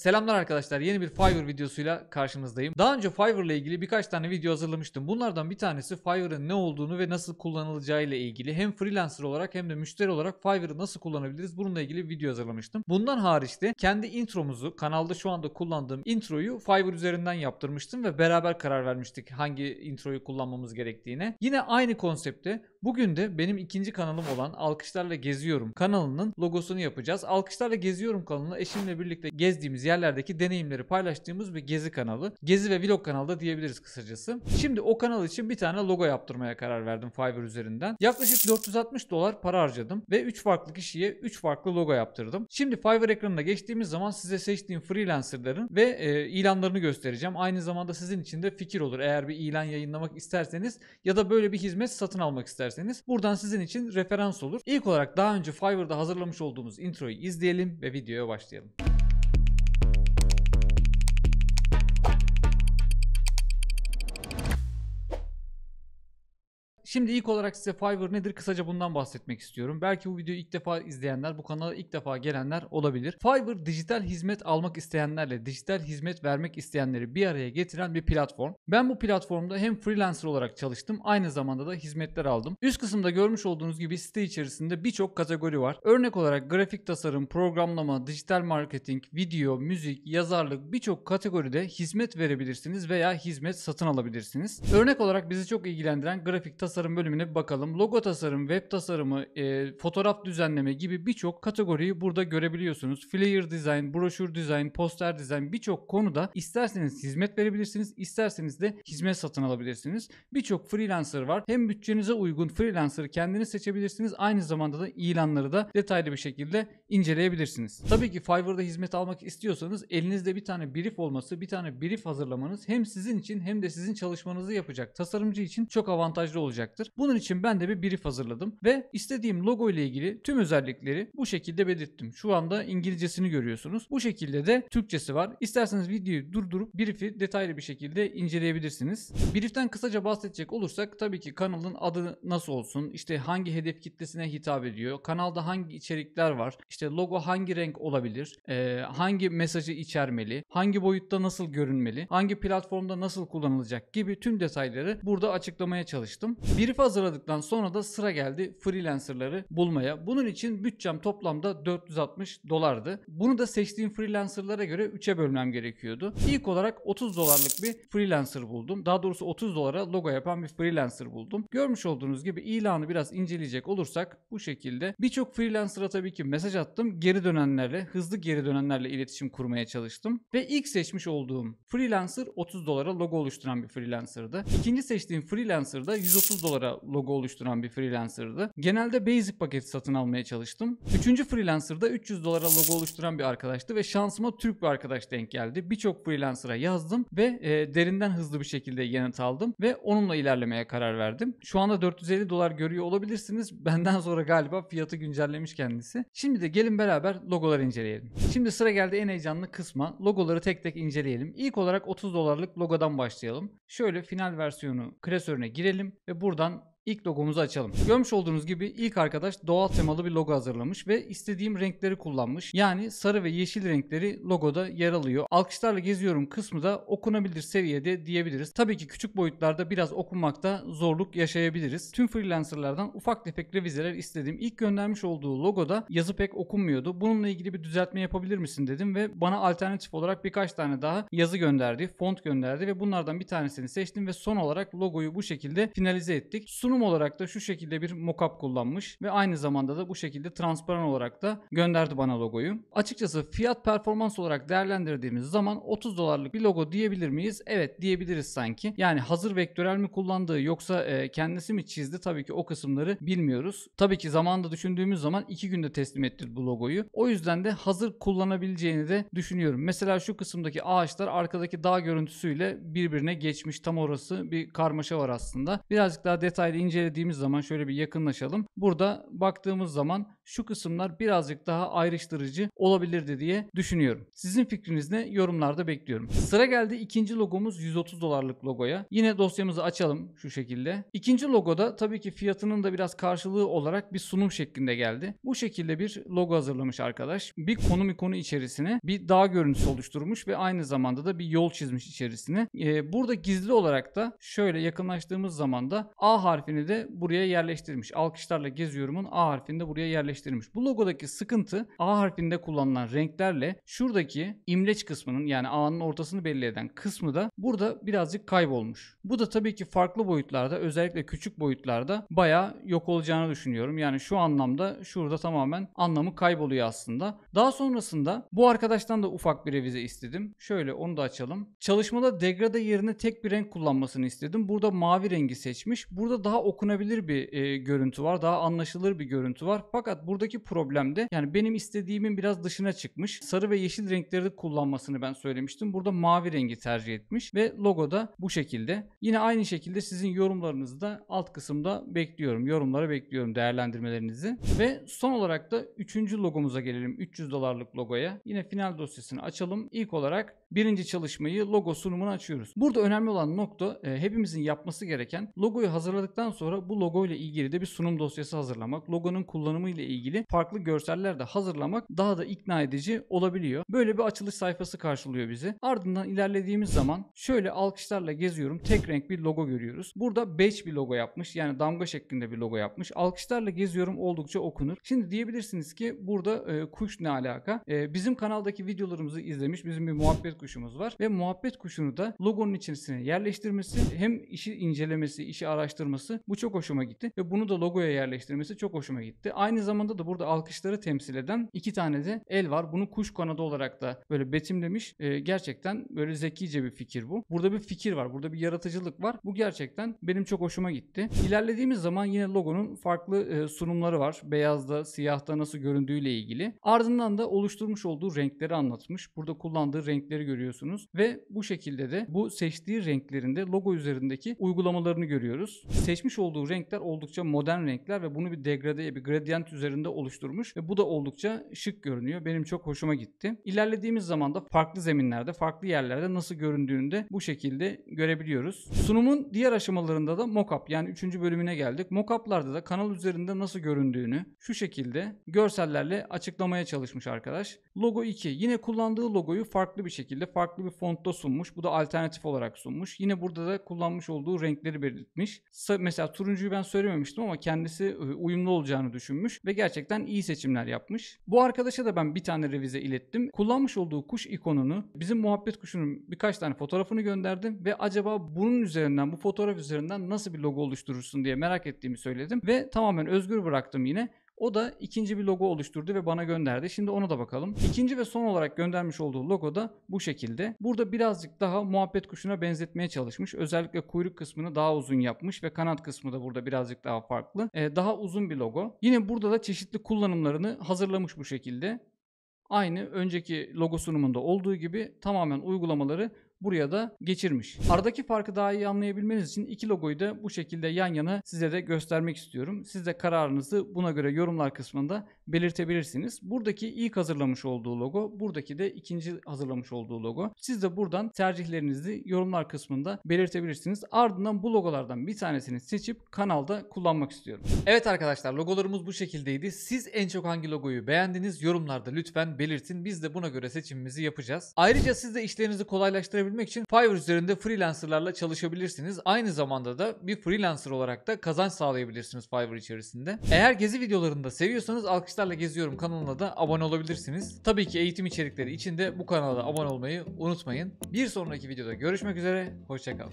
Selamlar arkadaşlar. Yeni bir Fiverr videosuyla karşınızdayım. Daha önce Fiverr ile ilgili birkaç tane video hazırlamıştım. Bunlardan bir tanesi Fiverr'ın ne olduğunu ve nasıl kullanılacağı ile ilgili. Hem freelancer olarak hem de müşteri olarak Fiverr'ı nasıl kullanabiliriz? Bununla ilgili bir video hazırlamıştım. Bundan hariç de kendi intromuzu, kanalda şu anda kullandığım introyu Fiverr üzerinden yaptırmıştım ve beraber karar vermiştik hangi introyu kullanmamız gerektiğine. Yine aynı konsepte Bugün de benim ikinci kanalım olan Alkışlarla Geziyorum kanalının logosunu yapacağız. Alkışlarla Geziyorum kanalı eşimle birlikte gezdiğimiz yerlerdeki deneyimleri paylaştığımız bir gezi kanalı. Gezi ve vlog kanalı da diyebiliriz kısacası. Şimdi o kanal için bir tane logo yaptırmaya karar verdim Fiverr üzerinden. Yaklaşık 460 dolar para harcadım ve 3 farklı kişiye 3 farklı logo yaptırdım. Şimdi Fiverr ekranına geçtiğimiz zaman size seçtiğim freelancerların ve e, ilanlarını göstereceğim. Aynı zamanda sizin için de fikir olur eğer bir ilan yayınlamak isterseniz ya da böyle bir hizmet satın almak isterseniz isterseniz buradan sizin için referans olur. İlk olarak daha önce Fiverr'da hazırlamış olduğumuz introyu izleyelim ve videoya başlayalım. Şimdi ilk olarak size Fiverr nedir kısaca bundan bahsetmek istiyorum. Belki bu videoyu ilk defa izleyenler, bu kanala ilk defa gelenler olabilir. Fiverr dijital hizmet almak isteyenlerle dijital hizmet vermek isteyenleri bir araya getiren bir platform. Ben bu platformda hem freelancer olarak çalıştım, aynı zamanda da hizmetler aldım. Üst kısımda görmüş olduğunuz gibi site içerisinde birçok kategori var. Örnek olarak grafik tasarım, programlama, dijital marketing, video, müzik, yazarlık birçok kategoride hizmet verebilirsiniz veya hizmet satın alabilirsiniz. Örnek olarak bizi çok ilgilendiren grafik tasarım tasarım bölümüne bir bakalım. Logo tasarım, web tasarımı, e, fotoğraf düzenleme gibi birçok kategoriyi burada görebiliyorsunuz. Flyer design, broşür design, poster design birçok konuda isterseniz hizmet verebilirsiniz, isterseniz de hizmet satın alabilirsiniz. Birçok freelancer var. Hem bütçenize uygun freelancer'ı kendiniz seçebilirsiniz. Aynı zamanda da ilanları da detaylı bir şekilde inceleyebilirsiniz. Tabii ki Fiverr'da hizmet almak istiyorsanız elinizde bir tane brief olması, bir tane brief hazırlamanız hem sizin için hem de sizin çalışmanızı yapacak tasarımcı için çok avantajlı olacak olacaktır. Bunun için ben de bir brief hazırladım ve istediğim logo ile ilgili tüm özellikleri bu şekilde belirttim. Şu anda İngilizcesini görüyorsunuz. Bu şekilde de Türkçesi var. İsterseniz videoyu durdurup brief'i detaylı bir şekilde inceleyebilirsiniz. Brief'ten kısaca bahsedecek olursak tabii ki kanalın adı nasıl olsun, işte hangi hedef kitlesine hitap ediyor, kanalda hangi içerikler var, işte logo hangi renk olabilir, e, hangi mesajı içermeli, hangi boyutta nasıl görünmeli, hangi platformda nasıl kullanılacak gibi tüm detayları burada açıklamaya çalıştım. Brief hazırladıktan sonra da sıra geldi freelancerları bulmaya. Bunun için bütçem toplamda 460 dolardı. Bunu da seçtiğim freelancerlara göre 3'e bölmem gerekiyordu. İlk olarak 30 dolarlık bir freelancer buldum. Daha doğrusu 30 dolara logo yapan bir freelancer buldum. Görmüş olduğunuz gibi ilanı biraz inceleyecek olursak bu şekilde. Birçok freelancer'a tabii ki mesaj attım. Geri dönenlerle, hızlı geri dönenlerle iletişim kurmaya çalıştım. Ve ilk seçmiş olduğum freelancer 30 dolara logo oluşturan bir freelancer'dı. İkinci seçtiğim freelancer da 130 dolara dolara logo oluşturan bir freelancer'dı. Genelde basic paketi satın almaya çalıştım. Üçüncü freelancer'da 300 dolara logo oluşturan bir arkadaştı ve şansıma Türk bir arkadaş denk geldi. Birçok freelancer'a yazdım ve e, derinden hızlı bir şekilde yanıt aldım ve onunla ilerlemeye karar verdim. Şu anda 450 dolar görüyor olabilirsiniz. Benden sonra galiba fiyatı güncellemiş kendisi. Şimdi de gelin beraber logoları inceleyelim. Şimdi sıra geldi en heyecanlı kısma. Logoları tek tek inceleyelim. İlk olarak 30 dolarlık logodan başlayalım. Şöyle final versiyonu klasörüne girelim ve burada Buradan ilk logomuzu açalım. Görmüş olduğunuz gibi ilk arkadaş doğal temalı bir logo hazırlamış ve istediğim renkleri kullanmış. Yani sarı ve yeşil renkleri logoda yer alıyor. Alkışlarla geziyorum kısmı da okunabilir seviyede diyebiliriz. Tabii ki küçük boyutlarda biraz okunmakta zorluk yaşayabiliriz. Tüm freelancerlardan ufak tefek revizeler istedim. İlk göndermiş olduğu logoda yazı pek okunmuyordu. Bununla ilgili bir düzeltme yapabilir misin dedim ve bana alternatif olarak birkaç tane daha yazı gönderdi, font gönderdi ve bunlardan bir tanesini seçtim ve son olarak logoyu bu şekilde finalize ettik. Sun Sunum olarak da şu şekilde bir mockup kullanmış ve aynı zamanda da bu şekilde transparan olarak da gönderdi bana logoyu. Açıkçası fiyat performans olarak değerlendirdiğimiz zaman 30 dolarlık bir logo diyebilir miyiz? Evet diyebiliriz sanki. Yani hazır vektörel mi kullandığı yoksa e, kendisi mi çizdi? Tabii ki o kısımları bilmiyoruz. Tabii ki zamanda düşündüğümüz zaman 2 günde teslim etti bu logoyu. O yüzden de hazır kullanabileceğini de düşünüyorum. Mesela şu kısımdaki ağaçlar arkadaki dağ görüntüsüyle birbirine geçmiş. Tam orası bir karmaşa var aslında. Birazcık daha detaylı incelediğimiz zaman şöyle bir yakınlaşalım. Burada baktığımız zaman şu kısımlar birazcık daha ayrıştırıcı olabilirdi diye düşünüyorum. Sizin fikriniz ne? Yorumlarda bekliyorum. Sıra geldi ikinci logomuz 130 dolarlık logoya. Yine dosyamızı açalım şu şekilde. İkinci logoda tabii ki fiyatının da biraz karşılığı olarak bir sunum şeklinde geldi. Bu şekilde bir logo hazırlamış arkadaş. Bir konum ikonu içerisine bir dağ görüntüsü oluşturmuş ve aynı zamanda da bir yol çizmiş içerisine. Ee, burada gizli olarak da şöyle yakınlaştığımız zaman da A harfini de buraya yerleştirmiş. Alkışlarla geziyorumun A harfini de buraya yerleştirmiş özelleştirmiş. Bu logodaki sıkıntı A harfinde kullanılan renklerle şuradaki imleç kısmının yani A'nın ortasını belli eden kısmı da burada birazcık kaybolmuş. Bu da tabii ki farklı boyutlarda özellikle küçük boyutlarda baya yok olacağını düşünüyorum. Yani şu anlamda şurada tamamen anlamı kayboluyor aslında. Daha sonrasında bu arkadaştan da ufak bir revize istedim. Şöyle onu da açalım. Çalışmada degrade yerine tek bir renk kullanmasını istedim. Burada mavi rengi seçmiş. Burada daha okunabilir bir e, görüntü var. Daha anlaşılır bir görüntü var. Fakat fakat buradaki problemde yani benim istediğimin biraz dışına çıkmış. Sarı ve yeşil renkleri kullanmasını ben söylemiştim. Burada mavi rengi tercih etmiş ve logo da bu şekilde. Yine aynı şekilde sizin yorumlarınızı da alt kısımda bekliyorum. Yorumlara bekliyorum değerlendirmelerinizi. Ve son olarak da 3. logomuza gelelim. 300 dolarlık logoya. Yine final dosyasını açalım. İlk olarak birinci çalışmayı logo sunumunu açıyoruz. Burada önemli olan nokta e, hepimizin yapması gereken logoyu hazırladıktan sonra bu logo ile ilgili de bir sunum dosyası hazırlamak. Logonun kullanımı ile ilgili farklı görseller de hazırlamak daha da ikna edici olabiliyor. Böyle bir açılış sayfası karşılıyor bizi. Ardından ilerlediğimiz zaman şöyle alkışlarla geziyorum. Tek renk bir logo görüyoruz. Burada beige bir logo yapmış. Yani damga şeklinde bir logo yapmış. Alkışlarla geziyorum oldukça okunur. Şimdi diyebilirsiniz ki burada e, kuş ne alaka? E, bizim kanaldaki videolarımızı izlemiş. Bizim bir muhabbet kuşumuz var ve muhabbet kuşunu da logonun içerisine yerleştirmesi hem işi incelemesi, işi araştırması bu çok hoşuma gitti ve bunu da logoya yerleştirmesi çok hoşuma gitti. Aynı zamanda zamanda da burada alkışları temsil eden iki tane de el var. Bunu kuş kanadı olarak da böyle betimlemiş. E, gerçekten böyle zekice bir fikir bu. Burada bir fikir var. Burada bir yaratıcılık var. Bu gerçekten benim çok hoşuma gitti. İlerlediğimiz zaman yine logonun farklı e, sunumları var. Beyazda, siyahta nasıl göründüğüyle ilgili. Ardından da oluşturmuş olduğu renkleri anlatmış. Burada kullandığı renkleri görüyorsunuz ve bu şekilde de bu seçtiği renklerinde logo üzerindeki uygulamalarını görüyoruz. Seçmiş olduğu renkler oldukça modern renkler ve bunu bir degradeye, bir gradient üzerinde üzerinde oluşturmuş ve bu da oldukça şık görünüyor. Benim çok hoşuma gitti. İlerlediğimiz zaman da farklı zeminlerde, farklı yerlerde nasıl göründüğünü de bu şekilde görebiliyoruz. Sunumun diğer aşamalarında da mockup yani 3. bölümüne geldik. Mockup'larda da kanal üzerinde nasıl göründüğünü şu şekilde görsellerle açıklamaya çalışmış arkadaş. Logo 2 yine kullandığı logoyu farklı bir şekilde farklı bir fontta sunmuş. Bu da alternatif olarak sunmuş. Yine burada da kullanmış olduğu renkleri belirtmiş. Mesela turuncuyu ben söylememiştim ama kendisi e, uyumlu olacağını düşünmüş ve gerçekten iyi seçimler yapmış. Bu arkadaşa da ben bir tane revize ilettim. Kullanmış olduğu kuş ikonunu bizim muhabbet kuşunun birkaç tane fotoğrafını gönderdim ve acaba bunun üzerinden bu fotoğraf üzerinden nasıl bir logo oluşturursun diye merak ettiğimi söyledim ve tamamen özgür bıraktım yine. O da ikinci bir logo oluşturdu ve bana gönderdi. Şimdi ona da bakalım. İkinci ve son olarak göndermiş olduğu logo da bu şekilde. Burada birazcık daha muhabbet kuşuna benzetmeye çalışmış. Özellikle kuyruk kısmını daha uzun yapmış ve kanat kısmı da burada birazcık daha farklı. Ee, daha uzun bir logo. Yine burada da çeşitli kullanımlarını hazırlamış bu şekilde. Aynı önceki logo sunumunda olduğu gibi tamamen uygulamaları buraya da geçirmiş. Aradaki farkı daha iyi anlayabilmeniz için iki logoyu da bu şekilde yan yana size de göstermek istiyorum. Siz de kararınızı buna göre yorumlar kısmında belirtebilirsiniz. Buradaki ilk hazırlamış olduğu logo, buradaki de ikinci hazırlamış olduğu logo. Siz de buradan tercihlerinizi yorumlar kısmında belirtebilirsiniz. Ardından bu logolardan bir tanesini seçip kanalda kullanmak istiyorum. Evet arkadaşlar logolarımız bu şekildeydi. Siz en çok hangi logoyu beğendiniz? Yorumlarda lütfen belirtin. Biz de buna göre seçimimizi yapacağız. Ayrıca siz de işlerinizi kolaylaştırabilirsiniz kazanabilmek için Fiverr üzerinde freelancerlarla çalışabilirsiniz. Aynı zamanda da bir freelancer olarak da kazanç sağlayabilirsiniz Fiverr içerisinde. Eğer gezi videolarını da seviyorsanız Alkışlarla Geziyorum kanalına da abone olabilirsiniz. Tabii ki eğitim içerikleri için de bu kanala abone olmayı unutmayın. Bir sonraki videoda görüşmek üzere, hoşçakalın.